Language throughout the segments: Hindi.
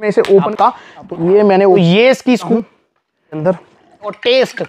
में इसे ओपन का तो ये मैंने तो ये इसकी स्कूप अंदर और टेस्ट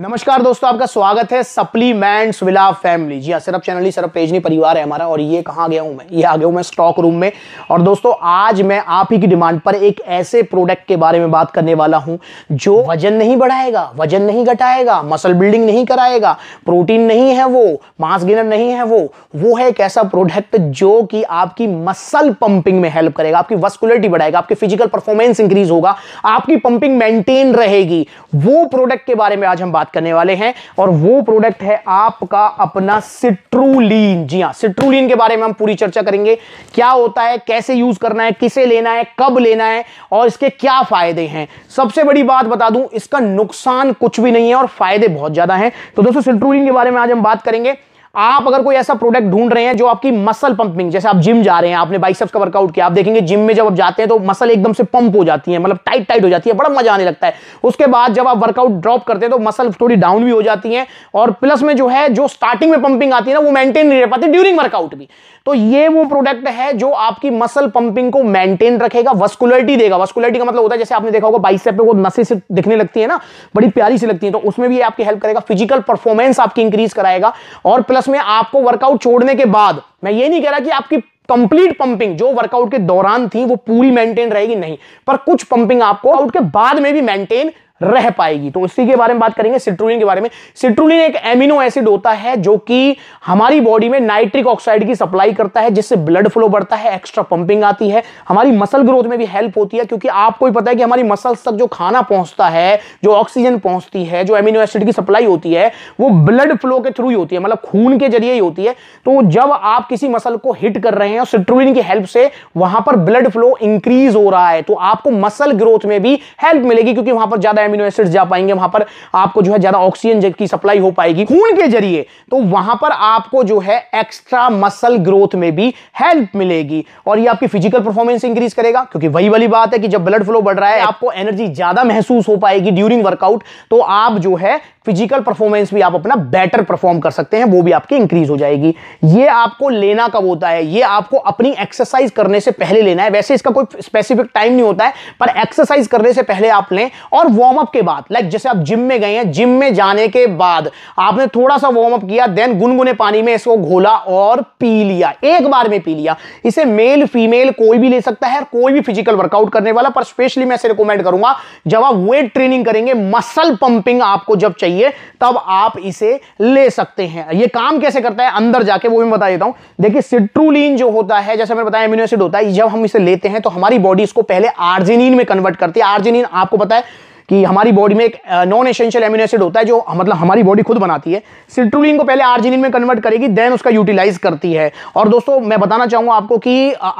नमस्कार दोस्तों आपका स्वागत है सप्लीमेंट्स विला फैमिली जी हाँ सिर्फ चैनल ही सिर्फ पेजनी परिवार है हमारा और ये कहाँ गया हूँ मैं ये आ गया हूँ मैं स्टॉक रूम में और दोस्तों आज मैं आप ही की डिमांड पर एक ऐसे प्रोडक्ट के बारे में बात करने वाला हूँ जो वजन नहीं बढ़ाएगा वजन नहीं घटाएगा मसल बिल्डिंग नहीं कराएगा प्रोटीन नहीं है वो मांस गिनर नहीं है वो वो है एक ऐसा प्रोडक्ट जो कि आपकी मसल पंपिंग में हेल्प करेगा आपकी वस्कुलरिटी बढ़ाएगा आपकी फिजिकल परफॉर्मेंस इंक्रीज होगा आपकी पंपिंग मेंटेन रहेगी वो प्रोडक्ट के बारे में आज हम बात बात करने वाले हैं और वो प्रोडक्ट है आपका अपना सिट्रुलीन जी हाँ सिट्रुलीन के बारे में हम पूरी चर्चा करेंगे क्या होता है कैसे यूज करना है किसे लेना है कब लेना है और इसके क्या फायदे हैं सबसे बड़ी बात बता दूं इसका नुकसान कुछ भी नहीं है और फायदे बहुत ज्यादा हैं तो दोस्तों सिट्रुलीन के बारे में आज हम बात करेंगे आप अगर कोई ऐसा प्रोडक्ट ढूंढ रहे हैं जो आपकी मसल पंपिंग जैसे आप जिम जा रहे हैं आपने बाइसेप्स का वर्कआउट किया आप देखेंगे जिम में जब आप जाते हैं तो मसल एकदम से पंप हो जाती है मतलब टाइट टाइट हो जाती है बड़ा मजा आने लगता है उसके बाद जब आप वर्कआउट ड्रॉप करते हैं तो मसल थोड़ी डाउन भी हो जाती है और प्लस में जो है जो स्टार्टिंग में पंपिंग आती है ना वो मेंटेन नहीं रह पाती ड्यूरिंग वर्कआउट भी तो ये वो प्रोडक्ट है जो आपकी मसल पंपिंग को मेंटेन रखेगा वस्कुलरिटी देगा वस्कुलरिटी का मतलब होता है जैसे आपने देखा होगा बाइसेप पे वो नसें से दिखने लगती है ना बड़ी प्यारी सी लगती है तो उसमें भी आपकी हेल्प करेगा फिजिकल परफॉर्मेंस आपकी इंक्रीज कराएगा और प्लस प्लस में आपको वर्कआउट छोड़ने के बाद मैं ये नहीं कह रहा कि आपकी कंप्लीट पंपिंग जो वर्कआउट के दौरान थी वो पूरी मेंटेन रहेगी नहीं पर कुछ पंपिंग आपको आउट के बाद में भी मेंटेन रह पाएगी तो इसी के बारे में बात करेंगे सिट्रुलिन के बारे में सिट्रुलिन एक एमिनो एसिड होता है जो कि हमारी बॉडी में नाइट्रिक ऑक्साइड की सप्लाई करता है जिससे ब्लड फ्लो बढ़ता है एक्स्ट्रा पंपिंग आती है हमारी मसल ग्रोथ में भी हेल्प होती है क्योंकि आपको ही पता है कि हमारी मसल तक जो खाना पहुंचता है जो ऑक्सीजन पहुंचती है जो एमिनो एसिड की सप्लाई होती है वो ब्लड फ्लो के थ्रू ही होती है मतलब खून के जरिए ही होती है तो जब आप किसी मसल को हिट कर रहे हैं और सिट्रुलिन की हेल्प से वहां पर ब्लड फ्लो इंक्रीज हो रहा है तो आपको मसल ग्रोथ में भी हेल्प मिलेगी क्योंकि वहां पर ज्यादा अमीनो एसिड जा पाएंगे वहां पर आपको जो है ज्यादा ऑक्सीजन की सप्लाई हो पाएगी खून के जरिए तो वहां पर आपको जो है एक्स्ट्रा मसल ग्रोथ में भी हेल्प मिलेगी और ये आपकी फिजिकल परफॉर्मेंस इंक्रीज करेगा क्योंकि वही वाली बात है कि जब ब्लड फ्लो बढ़ रहा है आपको एनर्जी ज्यादा महसूस हो पाएगी ड्यूरिंग वर्कआउट तो आप जो है फिजिकल परफॉर्मेंस भी आप अपना बेटर परफॉर्म कर सकते हैं वो भी आपकी इंक्रीज हो जाएगी ये आपको लेना कब होता है ये आपको अपनी एक्सरसाइज करने से पहले लेना है वैसे इसका कोई स्पेसिफिक टाइम नहीं होता है पर एक्सरसाइज करने से पहले आप लें और वार्म अप के बाद लाइक जैसे आप जिम में गए हैं जिम में जाने के बाद आपने थोड़ा सा वार्म अप किया देन गुनगुने पानी में इसको घोला और पी लिया एक बार में पी लिया इसे मेल फीमेल कोई भी ले सकता है कोई भी फिजिकल वर्कआउट करने वाला पर स्पेशली मैं इसे रिकमेंड करूंगा जब आप वेट ट्रेनिंग करेंगे मसल पंपिंग आपको जब चाहिए चाहिए तब आप इसे ले सकते हैं ये काम कैसे करता है अंदर जाके वो भी मैं बता देता हूं देखिए सिट्रुलिन जो होता है जैसे मैंने बताया एमिनो एसिड होता है जब हम इसे लेते हैं तो हमारी बॉडी इसको पहले आर्जिनिन में कन्वर्ट करती है आर्जिनिन आपको पता है कि हमारी बॉडी में एक नॉन एसेंशियल एमिनो एसिड होता है जो मतलब हमारी बॉडी खुद बनाती है सिट्रुलिन को पहले आर्जिनिन में कन्वर्ट करेगी देन उसका यूटिलाइज करती है और दोस्तों मैं बताना चाहूंगा आपको कि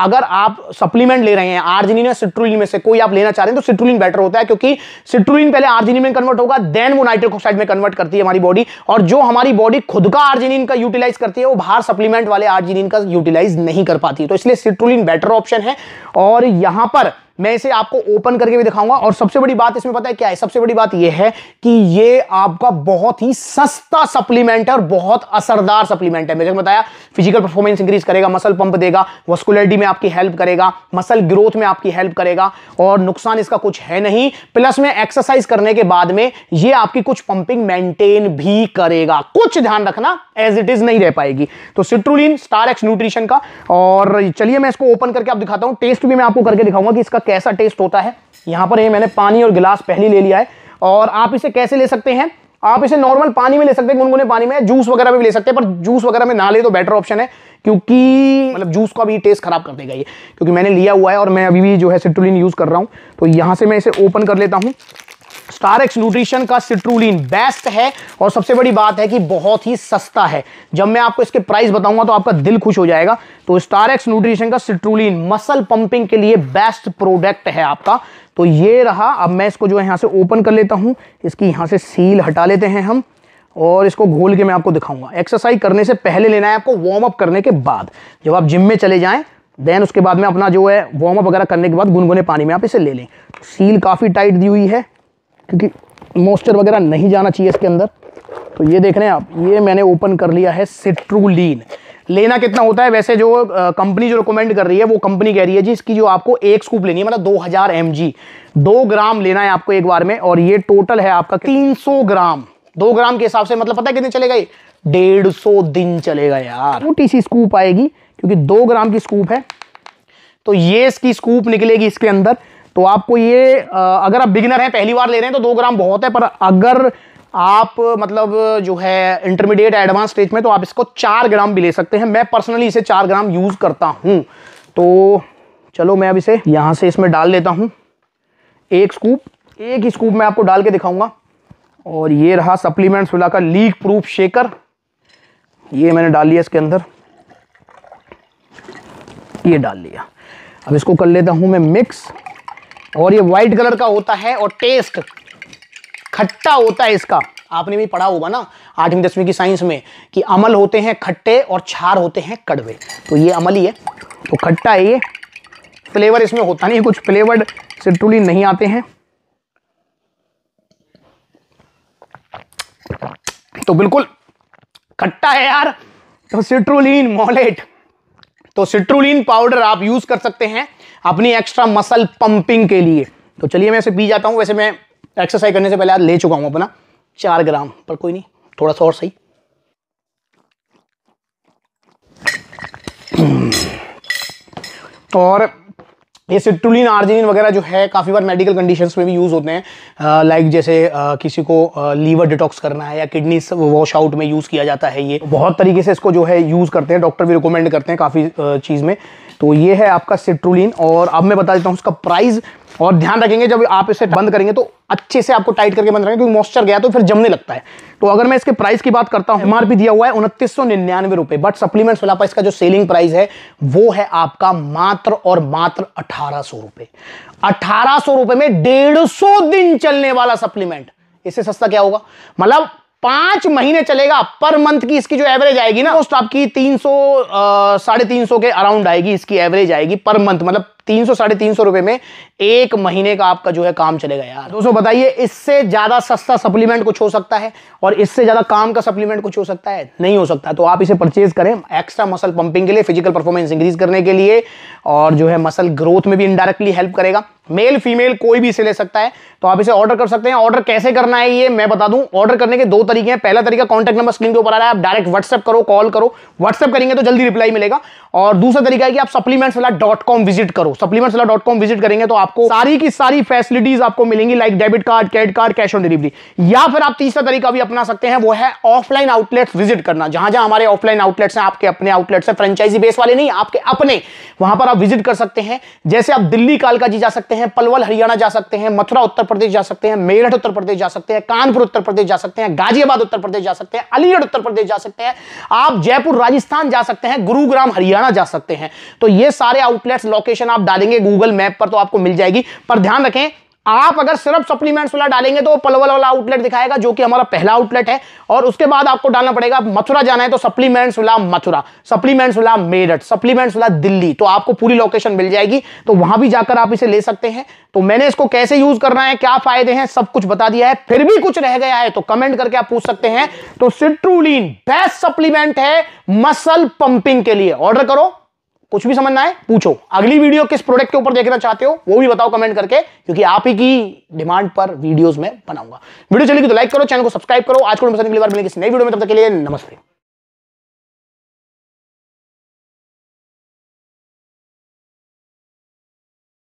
अगर आप सप्लीमेंट ले रहे हैं आर्जिनिन या सिट्रुलिन में से कोई आप लेना चाह रहे हैं तो सिट्रुलिन बेटर होता है क्योंकि सिट्रुलिन पहले आर्जिनिन में कन्वर्ट होगा देन वो नाइट्रिक ऑक्साइड में कन्वर्ट करती है हमारी बॉडी और जो हमारी बॉडी खुद का आर्जिनिन का यूटिलाइज करती है वो बाहर सप्लीमेंट वाले आर्जिनिन का यूटिलाइज नहीं कर पाती तो इसलिए सिट्रुलिन बेटर ऑप्शन है और यहां पर मैं इसे आपको ओपन करके भी दिखाऊंगा और सबसे बड़ी बात इसमें पता है क्या है सबसे बड़ी बात यह है कि ये आपका बहुत ही सस्ता सप्लीमेंट है और बहुत असरदार सप्लीमेंट है मैंने बताया फिजिकल परफॉर्मेंस इंक्रीज करेगा मसल पंप देगा वस्कुलरिटी में आपकी हेल्प करेगा मसल ग्रोथ में आपकी हेल्प करेगा और नुकसान इसका कुछ है नहीं प्लस में एक्सरसाइज करने के बाद में ये आपकी कुछ पंपिंग मेंटेन भी करेगा कुछ ध्यान रखना एज इट इज नहीं रह पाएगी तो सिट्रोलिन स्टार एक्स न्यूट्रिशन का और चलिए मैं इसको ओपन करके आप दिखाता हूं टेस्ट भी मैं आपको करके दिखाऊंगा कि इसका कैसा टेस्ट होता है यहाँ पर ये मैंने पानी और गिलास पहले ले लिया है और आप इसे कैसे ले सकते हैं आप इसे नॉर्मल पानी में ले सकते हैं गुनगुने पानी में जूस वगैरह में भी ले सकते हैं पर जूस वगैरह में ना ले तो बेटर ऑप्शन है क्योंकि मतलब जूस का भी टेस्ट खराब कर देगा ये क्योंकि मैंने लिया हुआ है और मैं अभी भी जो है सिट्रुलिन यूज़ कर रहा हूँ तो यहाँ से मैं इसे ओपन कर लेता हूँ एक्स न्यूट्रिशन का सिट्रुलिन बेस्ट है और सबसे बड़ी बात है कि बहुत ही सस्ता है जब मैं आपको इसके प्राइस बताऊंगा तो आपका दिल खुश हो जाएगा तो एक्स न्यूट्रिशन का सिट्रुलिन मसल पंपिंग के लिए बेस्ट प्रोडक्ट है आपका तो ये रहा अब मैं इसको जो है यहाँ से ओपन कर लेता हूँ इसकी यहाँ से सील हटा लेते हैं हम और इसको घोल के मैं आपको दिखाऊंगा एक्सरसाइज करने से पहले लेना है आपको वार्म अप करने के बाद जब आप जिम में चले जाएं देन उसके बाद में अपना जो है वार्म अप वगैरह करने के बाद गुनगुने पानी में आप इसे ले लें सील काफ़ी टाइट दी हुई है क्योंकि मॉइस्चर वगैरह नहीं जाना चाहिए इसके अंदर तो ये देख रहे हैं आप ये मैंने ओपन कर लिया है सिट्रूलिन लेना कितना होता है वैसे जो कंपनी जो रिकमेंड कर रही है वो कंपनी कह रही है जी इसकी जो आपको एक स्कूप लेनी है मतलब 2000 हज़ार दो ग्राम लेना है आपको एक बार में और ये टोटल है आपका 300 ग्राम दो ग्राम के हिसाब से मतलब पता है कितने चले गए डेढ़ सौ दिन चलेगा यार छोटी सी स्कूप आएगी क्योंकि दो ग्राम की स्कूप है तो ये इसकी स्कूप निकलेगी इसके अंदर तो आपको ये अगर आप बिगिनर हैं पहली बार ले रहे हैं तो दो ग्राम बहुत है पर अगर आप मतलब जो है इंटरमीडिएट एडवांस स्टेज में तो आप इसको चार ग्राम भी ले सकते हैं मैं पर्सनली इसे चार ग्राम यूज़ करता हूँ तो चलो मैं अब इसे यहाँ से इसमें डाल लेता हूँ एक स्कूप एक ही स्कूप मैं आपको डाल के दिखाऊंगा और ये रहा सप्लीमेंट्स मिलाकर लीक प्रूफ शेकर ये मैंने डाल लिया इसके अंदर ये डाल लिया अब इसको कर लेता हूँ मैं मिक्स और ये व्हाइट कलर का होता है और टेस्ट खट्टा होता है इसका आपने भी पढ़ा होगा ना आठवीं दसवीं की साइंस में कि अमल होते हैं खट्टे और छार होते हैं कड़वे तो ये अमल ही है तो खट्टा है ये फ्लेवर इसमें होता नहीं कुछ फ्लेवर्ड सिट्रुली नहीं आते हैं तो बिल्कुल खट्टा है यार तो सिट्रुलिन मोलेट तो सिट्रुलिन पाउडर आप यूज कर सकते हैं अपनी एक्स्ट्रा मसल पंपिंग के लिए तो चलिए मैं इसे पी जाता हूँ वैसे मैं एक्सरसाइज करने से पहले आज ले चुका हूँ अपना चार ग्राम पर कोई नहीं थोड़ा सा और सही और ये सिट्रुलिन आर्जिनिन वगैरह जो है काफ़ी बार मेडिकल कंडीशंस में भी यूज़ होते हैं लाइक जैसे आ, किसी को आ, लीवर डिटॉक्स करना है या किडनी वॉश आउट में यूज़ किया जाता है ये बहुत तरीके से इसको जो है यूज़ करते हैं डॉक्टर भी रिकमेंड करते हैं काफ़ी चीज़ में तो ये है आपका सिट्रुलिन और अब मैं बता देता हूँ उसका प्राइस और ध्यान रखेंगे जब आप इसे बंद करेंगे तो अच्छे से आपको टाइट करके बंद रखना क्योंकि मॉइस्चर गया तो फिर जमने लगता है तो अगर मैं इसके प्राइस की बात करता हूं एमआरपी दिया हुआ है उनतीस सौ निन्यानवे रुपए बट सप्लीमेंट सोलापा इसका जो सेलिंग प्राइस है वो है आपका मात्र और मात्र अठारह सौ रुपए अठारह सौ रुपए में डेढ़ सौ दिन चलने वाला सप्लीमेंट इससे सस्ता क्या होगा मतलब पांच महीने चलेगा पर मंथ की इसकी जो एवरेज आएगी ना मोस्ट आपकी तीन सौ साढ़े तीन सौ के अराउंड आएगी इसकी एवरेज आएगी पर मंथ मतलब तीन सौ साढ़े तीन सौ रुपए में एक महीने का आपका जो है काम चलेगा यार दोस्तों बताइए इससे ज़्यादा सस्ता सप्लीमेंट कुछ हो सकता है और इससे ज़्यादा काम का सप्लीमेंट कुछ हो सकता है नहीं हो सकता तो आप इसे परचेज करें एक्स्ट्रा मसल पंपिंग के लिए फिजिकल परफॉर्मेंस इंक्रीज करने के लिए और जो है मसल ग्रोथ में भी इनडायरेक्टली हेल्प करेगा मेल फीमेल कोई भी इसे ले सकता है तो आप इसे ऑर्डर कर सकते हैं ऑर्डर कैसे करना है ये मैं बता दूं ऑर्डर करने के दो तरीके हैं पहला तरीका कॉन्टैक्ट नंबर स्क्रीन के ऊपर आ रहा है आप डायरेक्ट व्हाट्सएप करो कॉल करो व्हाट्सएप करेंगे तो जल्दी रिप्लाई मिलेगा और दूसरा तरीका है कि आप सप्लीमेंट्स डॉट कॉम विजिट करो सप्लीमेंट्स डॉट कॉम विजिट करेंगे तो आपको सारी की सारी फैसिलिटीज आपको मिलेंगी like debit card credit card cash on delivery या फिर आप तीसरा तरीका भी अपना सकते हैं वो है ऑफलाइन आउटलेट्स विजिट करना जहां जहां हमारे ऑफलाइन आउटलेट्स हैं आपके अपने आउटलेट्स हैं फ्रेंचाइजी बेस वाले नहीं आपके अपने वहां पर आप विजिट कर सकते हैं जैसे आप दिल्ली कालका जी जा सकते सकते हैं पलवल हरियाणा जा सकते हैं मथुरा उत्तर प्रदेश जा सकते हैं मेरठ उत्तर प्रदेश जा सकते हैं कानपुर उत्तर प्रदेश जा सकते हैं गाजियाबाद उत्तर प्रदेश जा सकते हैं अलीगढ़ उत्तर प्रदेश जा सकते हैं आप जयपुर राजस्थान जा सकते हैं गुरुग्राम हरियाणा जा सकते हैं तो ये सारे आउटलेट्स लोकेशन आप डालेंगे गूगल मैप पर तो आपको मिल जाएगी पर ध्यान रखें आप अगर सिर्फ सप्लीमेंट्स वाला डालेंगे तो पलवल वाला आउटलेट दिखाएगा जो कि हमारा पहला आउटलेट है और उसके बाद आपको डालना पड़ेगा मथुरा जाना है तो सप्लीमेंट्स वाला मथुरा सप्लीमेंट्स वाला मेरठ सप्लीमेंट्स वाला दिल्ली तो आपको पूरी लोकेशन मिल जाएगी तो वहां भी जाकर आप इसे ले सकते हैं तो मैंने इसको कैसे यूज करना है क्या फायदे हैं सब कुछ बता दिया है फिर भी कुछ रह गया है तो कमेंट करके आप पूछ सकते हैं तो सिट्रूलिन बेस्ट सप्लीमेंट है मसल पंपिंग के लिए ऑर्डर करो कुछ भी समझना है पूछो अगली वीडियो किस प्रोडक्ट के ऊपर देखना चाहते हो वो भी बताओ कमेंट करके क्योंकि आप ही की डिमांड पर वीडियोस में बनाऊंगा वीडियो चलेगी तो लाइक करो चैनल को सब्सक्राइब करो आज को नई वीडियो में तब तक के लिए नमस्ते